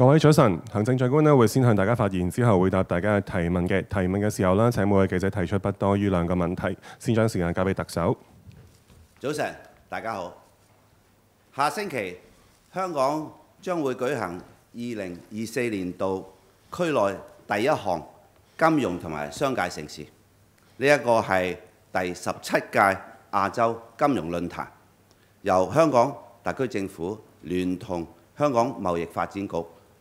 各位早晨，行政長官咧會先向大家發言，之後回答大家嘅提問嘅。提問嘅時候咧，請每位記者提出不多於兩個問題，先將時間交俾特首。早晨，大家好。下星期香港將會舉行二零二四年度區內第一項金融同埋商界盛事，呢一個係第十七屆亞洲金融論壇，由香港特區政府聯同香港貿易發展局。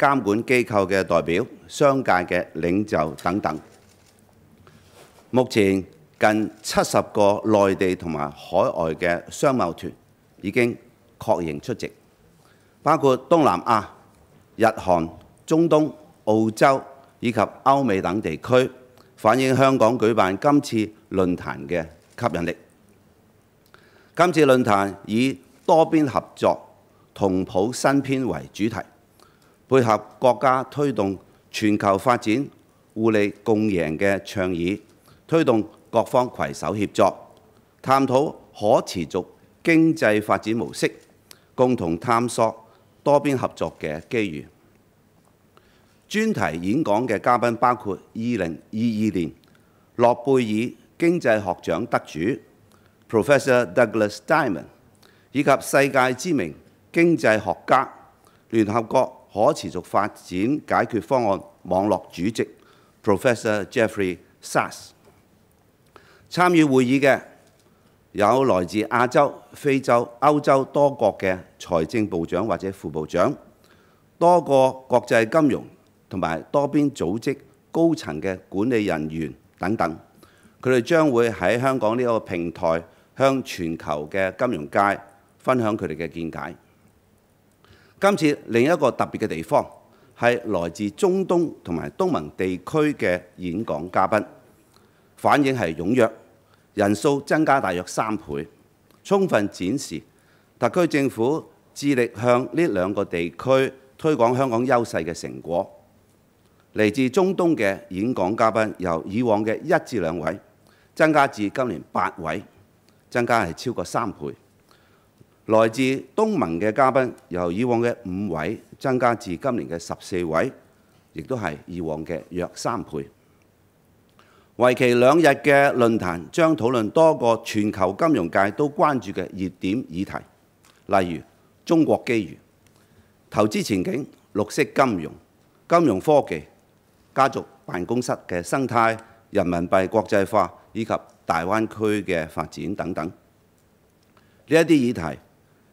監管機構嘅代表、商界嘅領袖等等，目前近七十個內地同埋海外嘅商貿團已經確認出席，包括東南亞、日韓、中東、澳洲以及歐美等地區，反映香港舉辦今次論壇嘅吸引力。今次論壇以多邊合作、同普新篇為主題。配合國家推動全球發展互利共贏嘅倡議，推動各方攜手協作，探討可持續經濟發展模式，共同探索多邊合作嘅機遇。專題演講嘅嘉賓包括二零二二年諾貝爾經濟學獎得主 Professor Douglas Diamond，以及世界知名經濟學家聯合國。可持續發展解決方案網絡主席 Professor Jeffrey s a c s 參與會議嘅有來自亞洲、非洲、歐洲多國嘅財政部長或者副部長，多個國際金融同埋多邊組織高層嘅管理人員等等，佢哋將會喺香港呢個平台向全球嘅金融界分享佢哋嘅見解。今次另一個特別嘅地方係來自中東同埋東盟地區嘅演講嘉賓，反應係踴躍，人數增加大約三倍，充分展示特區政府致力向呢兩個地區推廣香港優勢嘅成果。嚟自中東嘅演講嘉賓由以往嘅一至兩位增加至今年八位，增加係超過三倍。來自東盟嘅嘉賓由以往嘅五位增加至今年嘅十四位，亦都係以往嘅約三倍。為期兩日嘅論壇將討論多個全球金融界都關注嘅熱點議題，例如中國機遇、投資前景、綠色金融、金融科技、家族辦公室嘅生態、人民幣國際化以及大灣區嘅發展等等。呢一啲議題。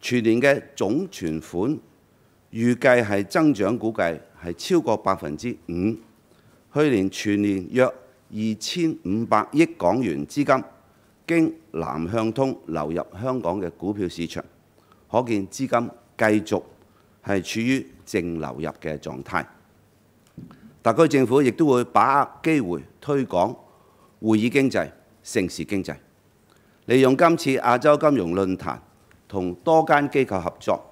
全年嘅總存款預計係增長，估計係超過百分之五。去年全年約二千五百億港元資金經南向通流入香港嘅股票市場，可見資金繼續係處於淨流入嘅狀態。特區政府亦都會把握機會推廣會議經濟、城市經濟，利用今次亞洲金融論壇。同多間機構合作，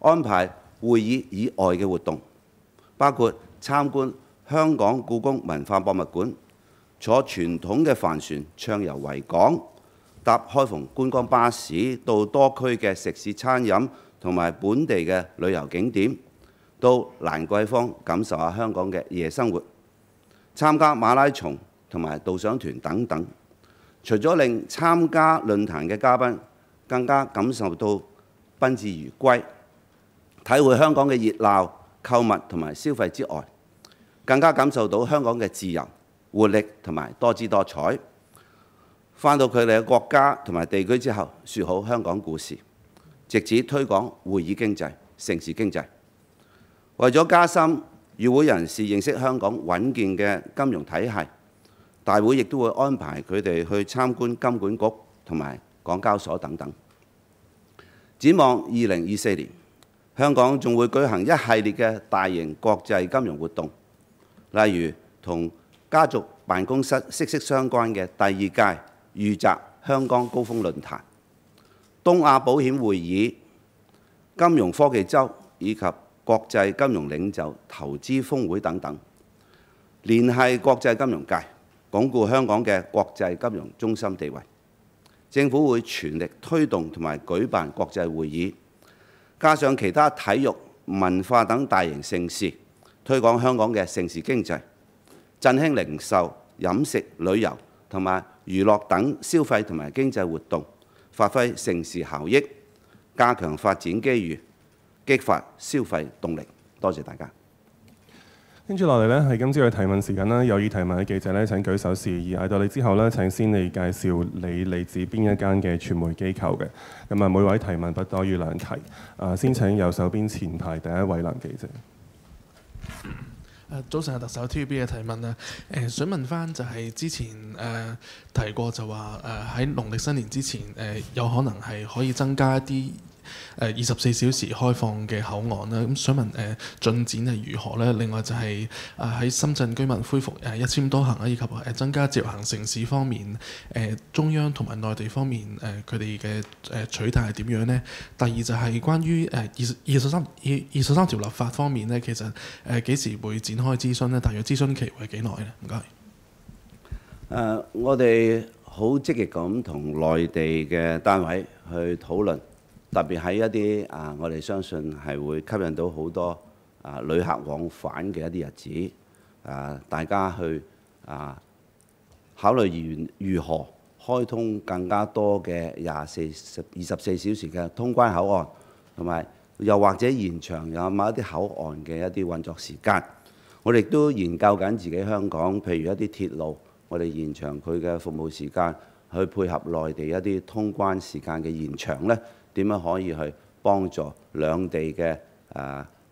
安排會議以外嘅活動，包括參觀香港故宮文化博物館、坐傳統嘅帆船暢遊維港、搭開逢觀光巴士到多區嘅食肆餐飲同埋本地嘅旅遊景點，到蘭桂坊感受下香港嘅夜生活，參加馬拉松同埋導賞團等等。除咗令參加論壇嘅嘉賓更加感受到賓至如歸，體會香港嘅熱鬧、購物同埋消費之外，更加感受到香港嘅自由、活力同埋多姿多彩。翻到佢哋嘅國家同埋地區之後，説好香港故事，直此推廣會議經濟、城市經濟。為咗加深與會人士認識香港穩健嘅金融體系，大會亦都會安排佢哋去參觀金管局同埋港交所等等。展望二零二四年，香港仲會舉行一系列嘅大型國際金融活動，例如同家族辦公室息息相關嘅第二屆預習香港高峰論壇、東亞保險會議、金融科技周以及國際金融領袖投資峰會等等，聯繫國際金融界，鞏固香港嘅國際金融中心地位。政府會全力推動同埋舉辦國際會議，加上其他體育、文化等大型盛事，推廣香港嘅城市經濟，振興零售、飲食、旅遊同埋娛樂等消費同埋經濟活動，發揮城市效益，加強發展機遇，激發消費動力。多謝大家。跟住落嚟咧，係今朝嘅提問時間啦。有意提問嘅記者咧，請舉手示意。嗌到你之後咧，請先嚟介紹你嚟自邊一間嘅傳媒機構嘅。咁啊，每位提問不多於兩題。啊，先請右手邊前排第一位男記者。早晨啊，特首 TVB 嘅提問啊。誒，想問翻就係之前誒提過就話誒喺農曆新年之前誒有可能係可以增加一啲。誒二十四小時開放嘅口岸啦，咁想問誒進展係如何呢？另外就係啊喺深圳居民恢復誒一簽多行啊，以及誒增加接行城市方面，誒中央同埋內地方面誒佢哋嘅誒取態係點樣呢？第二就係關於誒二二十三二二十三條立法方面呢，其實誒幾時會展開諮詢呢？大約諮詢期係幾耐呢？唔該。誒，我哋好積極咁同內地嘅單位去討論。特別喺一啲啊，我哋相信係會吸引到好多啊旅客往返嘅一啲日子啊，大家去啊考慮如如何開通更加多嘅廿四十二十四小時嘅通關口岸，同埋又或者延長有某一啲口岸嘅一啲運作時間。我哋都研究緊自己香港，譬如一啲鐵路，我哋延長佢嘅服務時間，去配合內地一啲通關時間嘅延長咧。點樣可以去幫助兩地嘅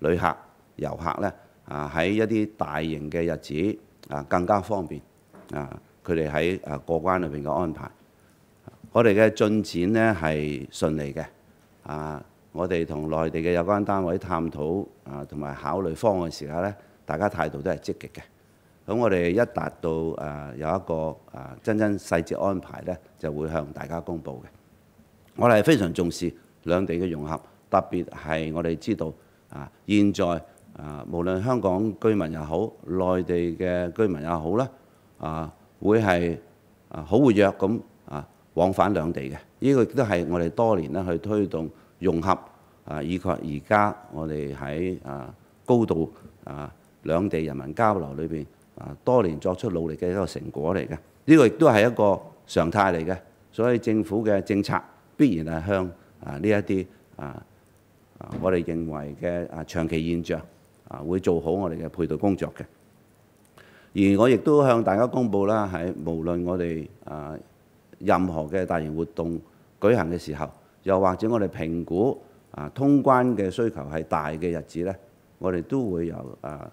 旅客、遊客咧？啊喺一啲大型嘅日子啊，更加方便啊！佢哋喺啊過關裏邊嘅安排，我哋嘅進展咧係順利嘅啊！我哋同內地嘅有關單位探討啊，同埋考慮方案時候咧，大家態度都係積極嘅。咁我哋一達到啊有一個啊真真細節安排咧，就會向大家公佈嘅。我哋係非常重視兩地嘅融合，特別係我哋知道啊，現在啊，無論香港居民又好，內地嘅居民又好啦，啊，會係啊好活躍咁啊往返兩地嘅。呢個亦都係我哋多年咧去推動融合啊，以及而家我哋喺啊高度啊兩地人民交流裏邊啊多年作出努力嘅一個成果嚟嘅。呢個亦都係一個常態嚟嘅，所以政府嘅政策。必然係向啊呢一啲啊啊我哋認為嘅啊長期現象啊會做好我哋嘅配套工作嘅。而我亦都向大家公佈啦，喺無論我哋啊任何嘅大型活動舉行嘅時候，又或者我哋評估啊通關嘅需求係大嘅日子咧，我哋都會由啊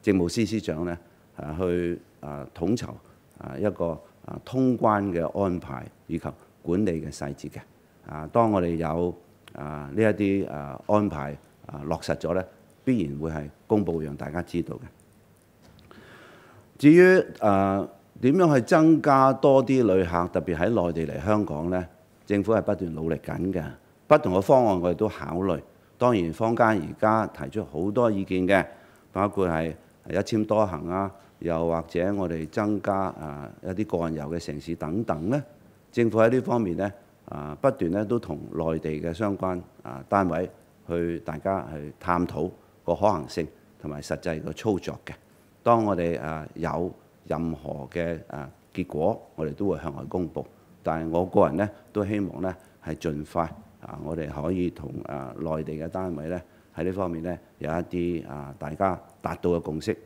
政務司司長咧去啊統籌啊一個啊通關嘅安排以及管理嘅細節嘅。啊！當我哋有啊呢一啲啊安排啊落實咗咧，必然會係公佈讓大家知道嘅。至於啊點樣去增加多啲旅客，特別喺內地嚟香港咧，政府係不斷努力緊嘅。不同嘅方案我哋都考慮。當然坊間而家提出好多意見嘅，包括係一簽多行啊，又或者我哋增加啊一啲個人遊嘅城市等等咧。政府喺呢方面咧。啊，不斷咧都同內地嘅相關啊單位去大家去探討個可行性同埋實際個操作嘅。當我哋啊有任何嘅啊結果，我哋都會向外公佈。但係我個人咧都希望咧係盡快啊，我哋可以同啊內地嘅單位咧喺呢方面咧有一啲啊大家達到嘅共識。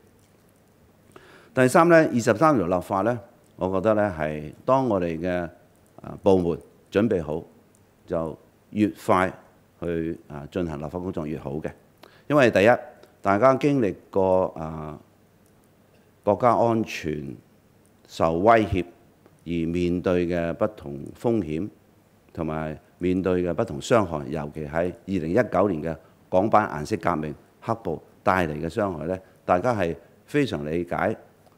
第三咧，《二十三條立法》咧，我覺得咧係當我哋嘅啊部門。準備好就越快去啊進行立法工作越好嘅，因為第一大家經歷過啊國家安全受威脅而面對嘅不同風險，同埋面對嘅不同傷害，尤其喺二零一九年嘅港版顏色革命黑暴帶嚟嘅傷害咧，大家係非常理解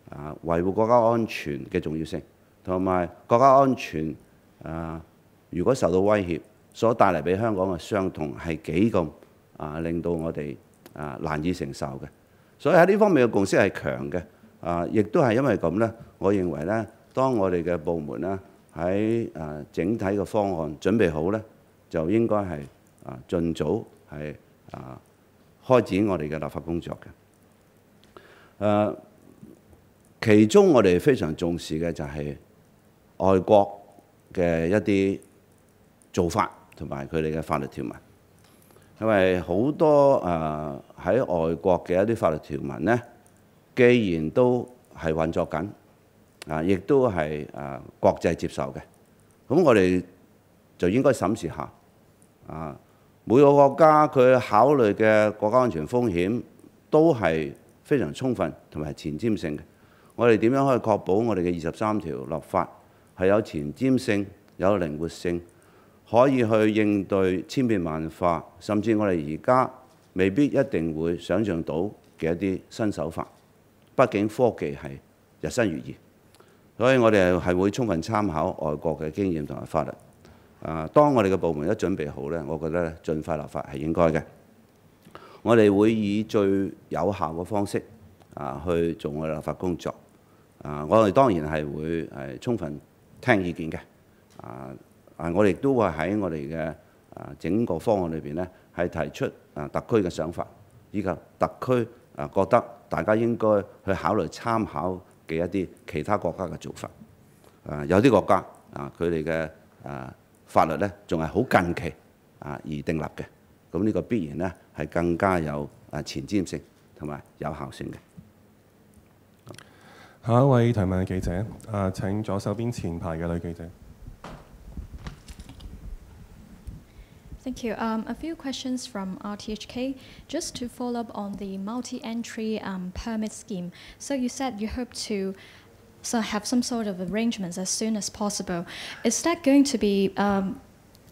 啊維護國家安全嘅重要性，同埋國家安全啊。如果受到威脅，所帶嚟俾香港嘅傷痛係幾咁啊，令到我哋啊難以承受嘅。所以喺呢方面嘅共識係強嘅啊，亦都係因為咁呢，我認為呢，當我哋嘅部門呢喺啊整體嘅方案準備好呢，就應該係啊盡早係啊開展我哋嘅立法工作嘅。誒，其中我哋非常重視嘅就係外國嘅一啲。做法同埋佢哋嘅法律條文，因為好多誒喺外國嘅一啲法律條文咧，既然都係運作緊，啊，亦都係誒國際接受嘅，咁我哋就應該審視下啊。每個國家佢考慮嘅國家安全風險都係非常充分同埋前瞻性嘅。我哋點樣可以確保我哋嘅二十三條立法係有前瞻性、有靈活性？可以去應對千變萬化，甚至我哋而家未必一定會想像到嘅一啲新手法。畢竟科技係日新月異，所以我哋係會充分參考外國嘅經驗同埋法律。啊，當我哋嘅部門一準備好咧，我覺得咧，盡快立法係應該嘅。我哋會以最有效嘅方式啊去做我哋立法工作。啊，我哋當然係會係充分聽意見嘅。啊。啊！我哋都會喺我哋嘅啊整個方案裏邊咧，係提出啊特區嘅想法，以及特區啊覺得大家應該去考慮參考嘅一啲其他國家嘅做法。啊，有啲國家啊，佢哋嘅啊法律咧仲係好近期啊而定立嘅，咁呢個必然咧係更加有啊前瞻性同埋有效性嘅。下一位提問嘅記者，啊請左手邊前排嘅女記者。Thank you. Um, a few questions from RTHK. Just to follow up on the multi-entry um, permit scheme. So you said you hope to so have some sort of arrangements as soon as possible. Is that going to be um,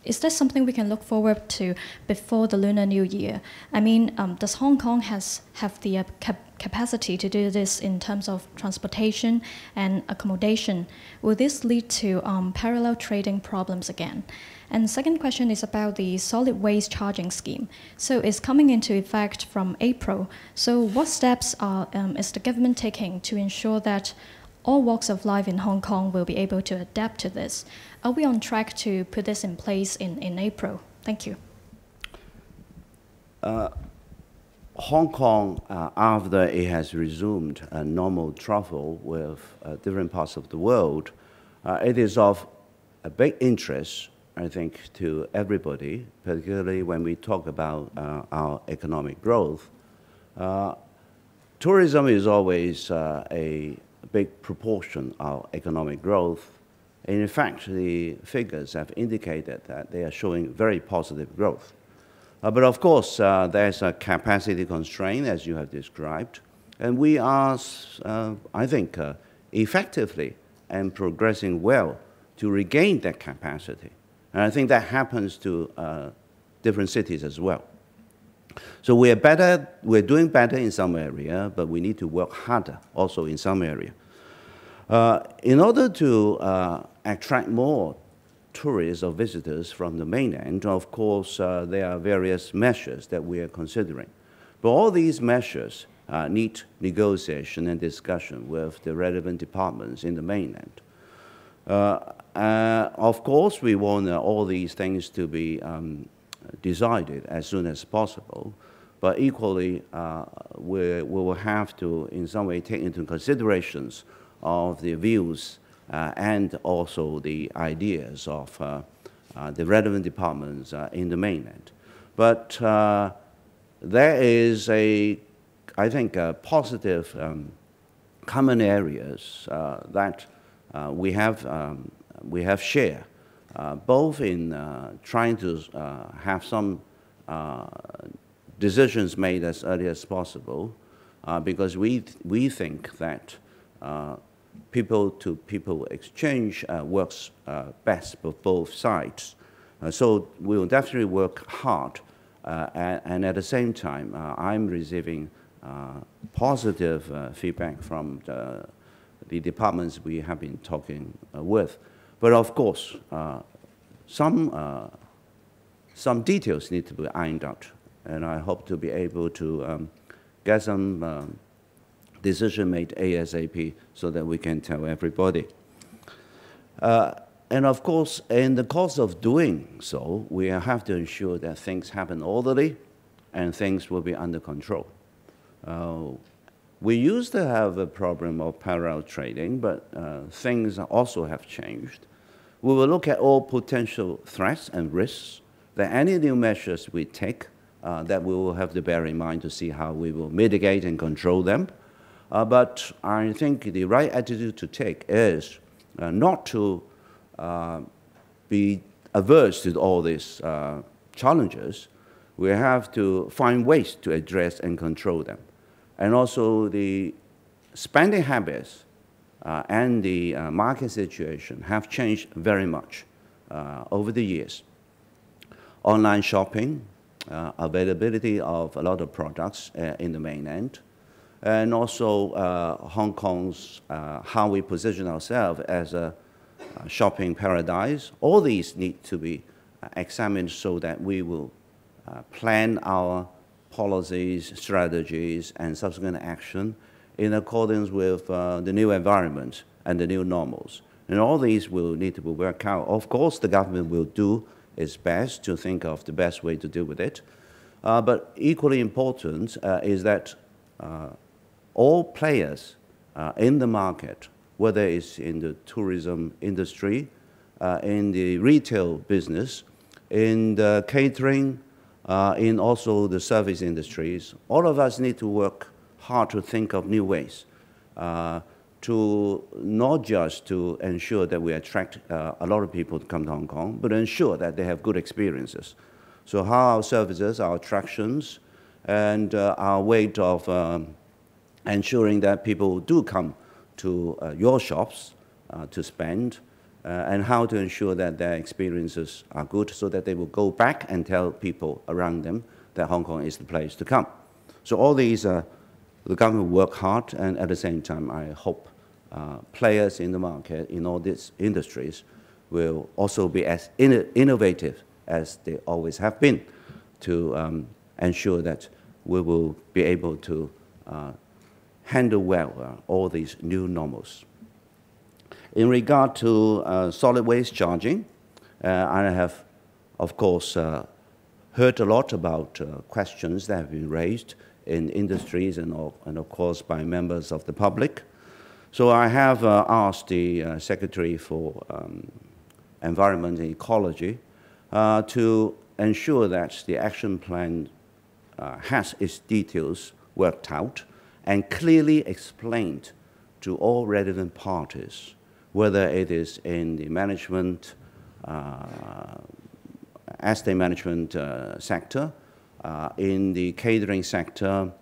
is that something we can look forward to before the Lunar New Year? I mean, um, does Hong Kong has have the uh, cap capacity to do this in terms of transportation and accommodation? Will this lead to um, parallel trading problems again? And the second question is about the solid waste charging scheme. So it's coming into effect from April. So what steps are, um, is the government taking to ensure that all walks of life in Hong Kong will be able to adapt to this? Are we on track to put this in place in, in April? Thank you. Uh, Hong Kong, uh, after it has resumed normal travel with uh, different parts of the world, uh, it is of a big interest I think, to everybody, particularly when we talk about uh, our economic growth. Uh, tourism is always uh, a big proportion of economic growth. And in fact, the figures have indicated that they are showing very positive growth. Uh, but of course, uh, there's a capacity constraint, as you have described. And we are, uh, I think, effectively and progressing well to regain that capacity. And I think that happens to uh, different cities as well. So we're better, we're doing better in some area, but we need to work harder also in some area. Uh, in order to uh, attract more tourists or visitors from the mainland, of course, uh, there are various measures that we are considering. But all these measures uh, need negotiation and discussion with the relevant departments in the mainland. Uh, uh, of course, we want uh, all these things to be um, decided as soon as possible, but equally, uh, we, will have to, in some way, take into considerations of the views uh, and also the ideas of uh, the relevant departments in the mainland. But there is a, I think, a positive um, common areas that uh, we have um, we have shared, uh, both in uh, trying to uh, have some decisions made as early as possible, because we, th we think that people-to-people -people exchange works best for both sides. so we will definitely work hard uh, and, at the same time, uh, I'm receiving uh, positive feedback from the, the, departments we have been talking with. But of course, uh, some, uh, some details need to be ironed out. And I hope to be able to um, get some um, decision made ASAP so that we can tell everybody. Uh, and of course, in the course of doing so, we have to ensure that things happen orderly and things will be under control. Uh, we used to have a problem of parallel trading, but uh, things also have changed. We will look at all potential threats and risks that any new measures we take uh, that we will have to bear in mind to see how we will mitigate and control them. Uh, but I think the right attitude to take is uh, not to uh, be averse to all these uh, challenges. We have to find ways to address and control them. And also the spending habits uh, and the uh, market situation have changed very much uh, over the years. Online shopping, availability of a lot of products in the mainland, and also Hong Kong's how we position ourselves as a shopping paradise. All these need to be examined so that we will plan our policies, strategies, and subsequent action in accordance with uh, the new environment and the new normals. And all these will need to be worked out. Of course, the government will do its best to think of the best way to deal with it. Uh, but equally important uh, is that uh, all players uh, in the market, whether it's in the tourism industry, uh, in the retail business, in the catering, in also the service industries, all of us need to work hard to think of new ways uh, to not just to ensure that we attract uh, a lot of people to come to Hong Kong, but ensure that they have good experiences. So how our services, our attractions, and uh, our way of um, ensuring that people do come to uh, your shops uh, to spend, uh, and how to ensure that their experiences are good so that they will go back and tell people around them that Hong Kong is the place to come. So all these are the government work hard, and at the same time, I hope uh, players in the market in all these industries will also be as in innovative as they always have been to um, ensure that we will be able to uh, handle well uh, all these new normals. In regard to uh, solid waste charging, uh, I have, of course, uh, heard a lot about questions that have been raised in industries and, and of course by members of the public. So I have uh, asked the uh, Secretary for um, Environment and Ecology uh, to ensure that the action plan uh, has its details worked out and clearly explained to all relevant parties, whether it is in the management, uh, as the management uh, sector, uh, in the catering sector,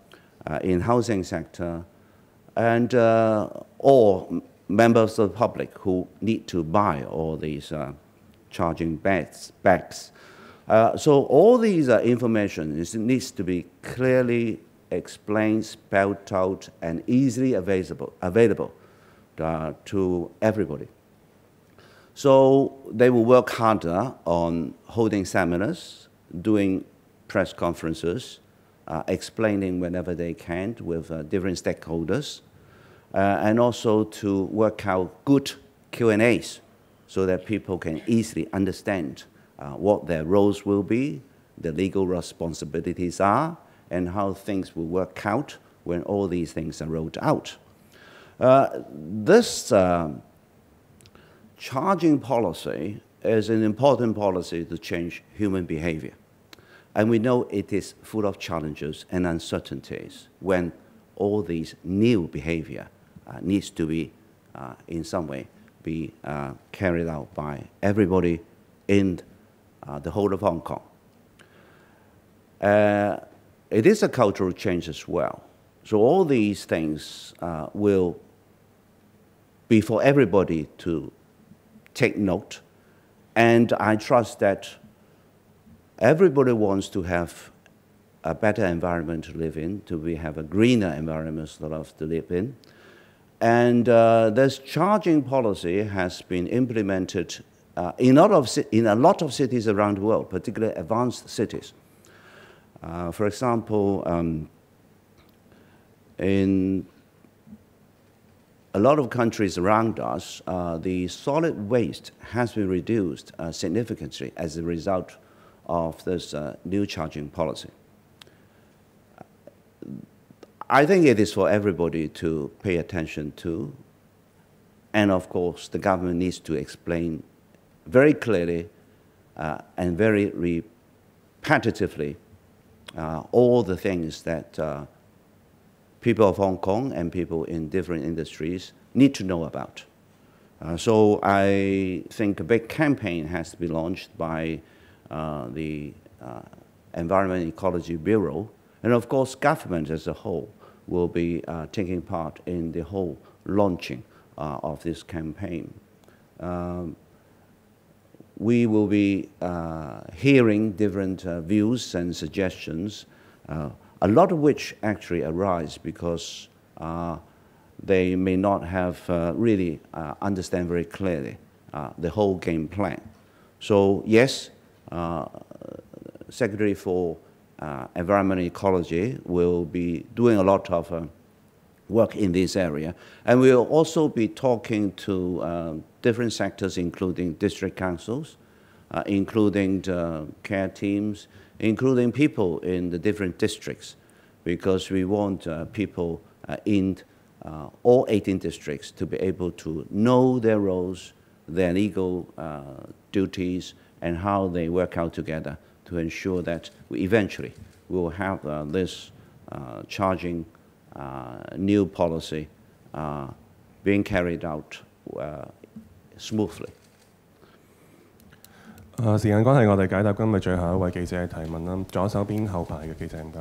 uh, in housing sector, and uh, all members of the public who need to buy all these uh, charging bags. bags. Uh, so all these uh, information is, needs to be clearly explained, spelled out, and easily available, available to everybody. So they will work harder on holding seminars, doing press conferences, uh, explaining whenever they can with uh, different stakeholders, uh, and also to work out good Q&As so that people can easily understand uh, what their roles will be, the legal responsibilities are, and how things will work out when all these things are rolled out. Uh, this um, charging policy is an important policy to change human behavior. And we know it is full of challenges and uncertainties when all these new behavior uh, needs to be, uh, in some way, be uh, carried out by everybody in uh, the whole of Hong Kong. Uh, it is a cultural change as well. So all these things uh, will be for everybody to take note. And I trust that Everybody wants to have a better environment to live in, to we have a greener environment to live in. And uh, this charging policy has been implemented uh, in, a lot of, in a lot of cities around the world, particularly advanced cities. Uh, for example, um, in a lot of countries around us, uh, the solid waste has been reduced uh, significantly as a result of this uh, new charging policy. I think it is for everybody to pay attention to. And of course, the government needs to explain very clearly uh, and very repetitively uh, all the things that uh, people of Hong Kong and people in different industries need to know about. Uh, so I think a big campaign has to be launched by uh, the uh, Environment Ecology Bureau, and of course government as a whole will be uh, taking part in the whole launching of this campaign. Um, we will be hearing different views and suggestions, a lot of which actually arise because they may not have uh, really uh, understand very clearly uh, the whole game plan. So yes, uh, secretary for uh, Environment and Ecology will be doing a lot of uh, work in this area. And we will also be talking to different sectors, including district councils, including care teams, including people in the different districts, because we want people in uh, all 18 districts to be able to know their roles, their legal uh, duties, and how they work out together to ensure that we eventually we will have uh, this uh, charging uh, new policy uh, being carried out uh, smoothly. 誒時間關係，我哋解答今日最後一位記者嘅提問啦。左手邊後排嘅記者，唔該。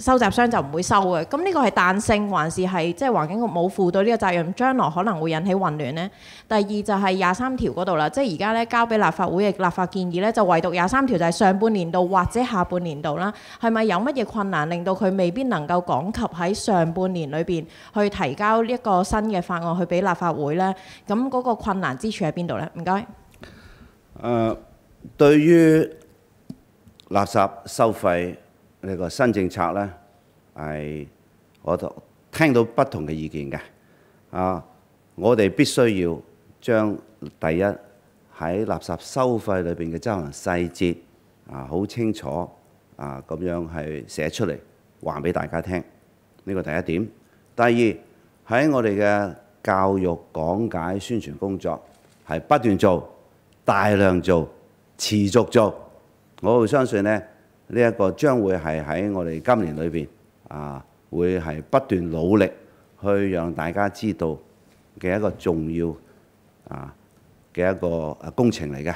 收集商就唔會收嘅，咁呢個係彈性，還是係即係環境局冇負到呢個責任，將來可能會引起混亂呢？第二就係廿三條嗰度啦，即係而家咧交俾立法會嘅立法建議咧，就唯獨廿三條就係上半年度或者下半年度啦，係咪有乜嘢困難令到佢未必能夠講及喺上半年裏邊去提交呢一個新嘅法案去俾立法會呢？咁嗰個困難之處喺邊度呢？唔該。誒，對於垃圾收費。呢個新政策咧，係我都聽到不同嘅意見嘅。啊，我哋必須要將第一喺垃圾收費裏邊嘅執行細節啊，好清楚啊，咁樣係寫出嚟話俾大家聽。呢個第一點。第二喺我哋嘅教育講解宣傳工作係不斷做、大量做、持續做。我會相信呢。呢一個將會係喺我哋今年裏邊啊，會係不斷努力去讓大家知道嘅一個重要啊嘅一個工程嚟嘅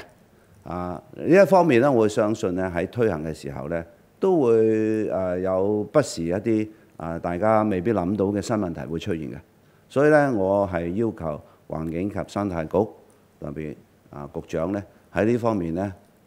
啊呢一方面咧，我相信咧喺推行嘅時候咧，都會誒有不時一啲啊大家未必諗到嘅新問題會出現嘅，所以咧我係要求環境及生態局特別啊局長咧喺呢方面咧。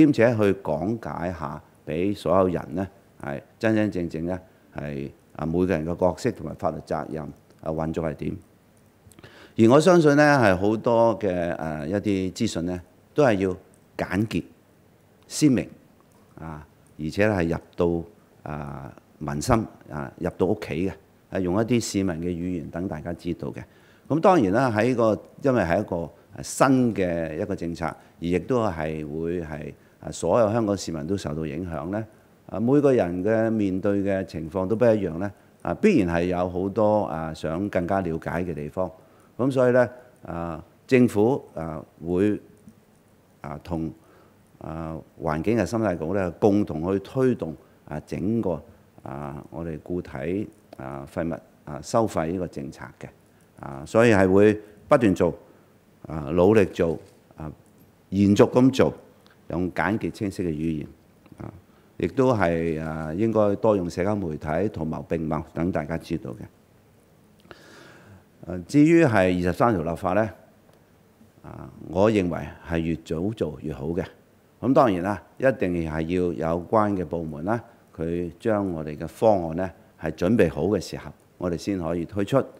兼且去講解下俾所有人咧，係真真正正咧係啊，每個人嘅角色同埋法律責任啊運作係點。而我相信咧係好多嘅誒一啲資訊咧，都係要簡潔、鮮明啊，而且係入到啊民心啊入到屋企嘅，係用一啲市民嘅語言等大家知道嘅。咁當然啦，喺個因為係一個新嘅一個政策，而亦都係會係。啊！所有香港市民都受到影響咧。啊，每個人嘅面對嘅情況都不一樣咧。啊，必然係有好多啊想更加了解嘅地方。咁所以咧，啊政府啊會啊同啊環境嘅生態局咧共同去推動啊整個啊我哋固體啊廢物啊收費呢個政策嘅。啊，所以係會不斷做啊，努力做啊，延續咁做。用簡潔清晰嘅語言，啊，亦都係誒應該多用社交媒體同埋並茂，等大家知道嘅。至於係二十三條立法呢，啊，我認為係越早做越好嘅。咁當然啦，一定係要有關嘅部門啦，佢將我哋嘅方案呢係準備好嘅時候，我哋先可以推出。咁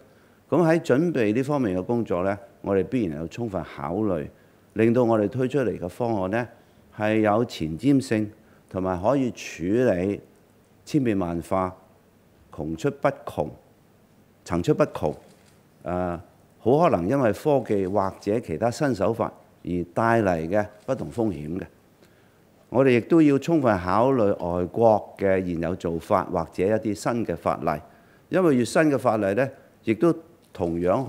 喺準備呢方面嘅工作呢，我哋必然有充分考慮，令到我哋推出嚟嘅方案呢。係有前瞻性，同埋可以處理千變萬化、窮出不窮、層出不窮。誒，好可能因為科技或者其他新手法而帶嚟嘅不同風險嘅。我哋亦都要充分考慮外國嘅現有做法，或者一啲新嘅法例，因為越新嘅法例呢，亦都同樣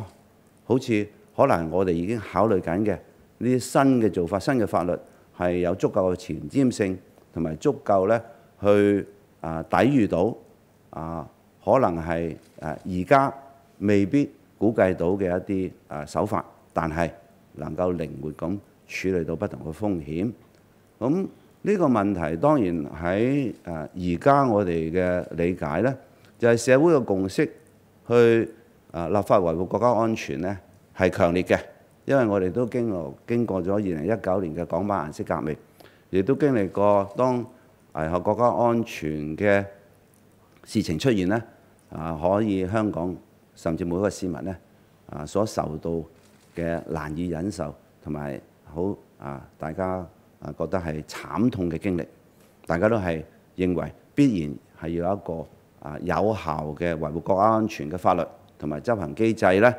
好似可能我哋已經考慮緊嘅呢啲新嘅做法、新嘅法律。係有足夠嘅前瞻性，同埋足夠咧去啊抵禦到啊可能係誒而家未必估計到嘅一啲啊手法，但係能夠靈活咁處理到不同嘅風險。咁呢個問題當然喺誒而家我哋嘅理解咧，就係社會嘅共識去啊立法維護國家安全咧係強烈嘅。因為我哋都經過經過咗二零一九年嘅港版顏色革命，亦都經歷過當危害國家安全嘅事情出現呢啊可以香港甚至每一個市民呢啊所受到嘅難以忍受同埋好啊大家啊覺得係慘痛嘅經歷，大家都係認為必然係要一個啊有效嘅維護國家安全嘅法律同埋執行機制呢。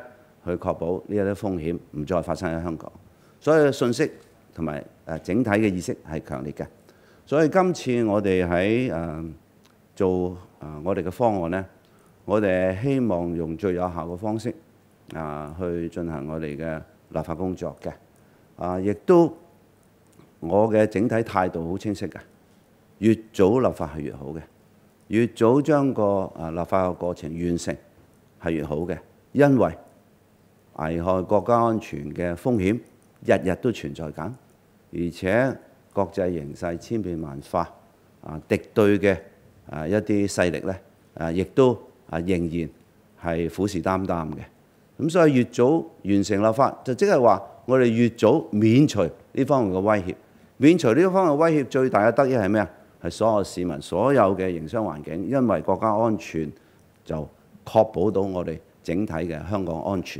去確保呢一啲風險唔再發生喺香港，所以信息同埋誒整體嘅意識係強烈嘅。所以今次我哋喺誒做誒我哋嘅方案呢，我哋希望用最有效嘅方式啊去進行我哋嘅立法工作嘅。啊，亦都我嘅整體態度好清晰嘅，越早立法係越好嘅，越早將個誒立法嘅過程完成係越好嘅，因為。危害國家安全嘅風險，日日都存在緊，而且國際形勢千變萬化，啊，敵對嘅啊一啲勢力咧啊，亦都啊仍然係虎視眈眈嘅。咁所以越早完成立法，就即係話我哋越早免除呢方面嘅威脅，免除呢方面嘅威脅最大嘅得益係咩啊？係所有市民、所有嘅營商環境，因為國家安全就確保到我哋整體嘅香港安全。